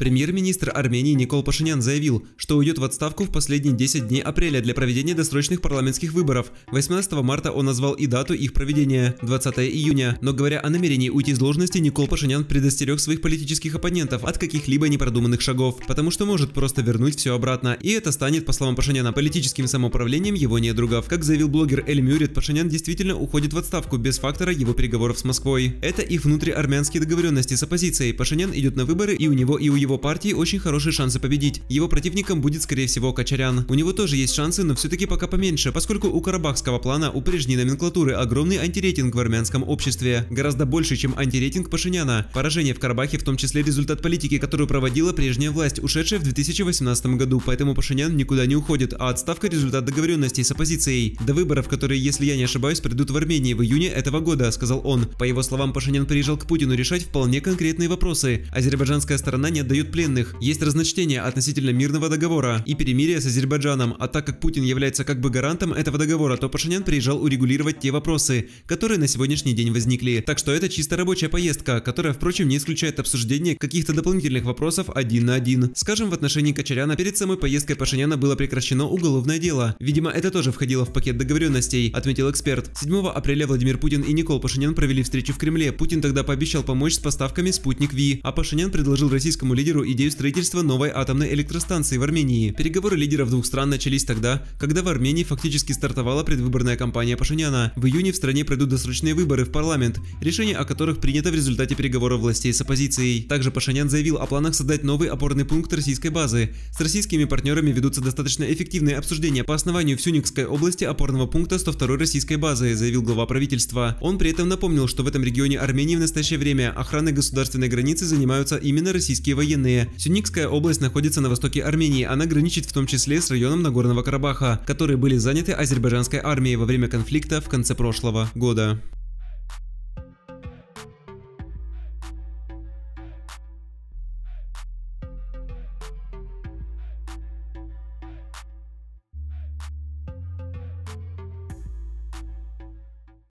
Премьер-министр Армении Никол Пашинян заявил, что уйдет в отставку в последние 10 дней апреля для проведения досрочных парламентских выборов. 18 марта он назвал и дату их проведения – 20 июня. Но говоря о намерении уйти с должности, Никол Пашинян предостерег своих политических оппонентов от каких-либо непродуманных шагов, потому что может просто вернуть все обратно. И это станет, по словам Пашиняна, политическим самоуправлением его недругов. Как заявил блогер Эль Мюрит, Пашинян действительно уходит в отставку без фактора его переговоров с Москвой. Это их внутриармянские договоренности с оппозицией. Пашинян идет на выборы и у него и у его его партии очень хорошие шансы победить. Его противником будет скорее всего Качарян. У него тоже есть шансы, но все-таки пока поменьше, поскольку у карабахского плана у прежней номенклатуры огромный антирейтинг в армянском обществе. Гораздо больше, чем антирейтинг Пашиняна. Поражение в Карабахе в том числе результат политики, которую проводила прежняя власть, ушедшая в 2018 году, поэтому Пашинян никуда не уходит, а отставка – результат договоренностей с оппозицией. До выборов, которые, если я не ошибаюсь, придут в Армении в июне этого года, сказал он. По его словам, Пашинян приезжал к Путину решать вполне конкретные вопросы. Азербайджанская сторона не отдает выдают пленных. Есть разночтение относительно мирного договора и перемирия с Азербайджаном, а так как Путин является как бы гарантом этого договора, то Пашинян приезжал урегулировать те вопросы, которые на сегодняшний день возникли. Так что это чисто рабочая поездка, которая, впрочем, не исключает обсуждение каких-то дополнительных вопросов один на один. Скажем, в отношении Кочаряна перед самой поездкой Пашиняна было прекращено уголовное дело. Видимо, это тоже входило в пакет договоренностей, отметил эксперт. 7 апреля Владимир Путин и Никол Пашинян провели встречу в Кремле. Путин тогда пообещал помочь с поставками спутник Ви, а Пашинян предложил российскому лидеру идею строительства новой атомной электростанции в Армении. Переговоры лидеров двух стран начались тогда, когда в Армении фактически стартовала предвыборная кампания Пашиняна. В июне в стране пройдут досрочные выборы в парламент, решение о которых принято в результате переговоров властей с оппозицией. Также Пашинян заявил о планах создать новый опорный пункт российской базы. С российскими партнерами ведутся достаточно эффективные обсуждения по основанию в Сюникской области опорного пункта 102 российской базы, заявил глава правительства. Он при этом напомнил, что в этом регионе Армении в настоящее время охраной государственной границы занимаются именно российские военные военные. Сюникская область находится на востоке Армении, она граничит в том числе с районом Нагорного Карабаха, которые были заняты азербайджанской армией во время конфликта в конце прошлого года.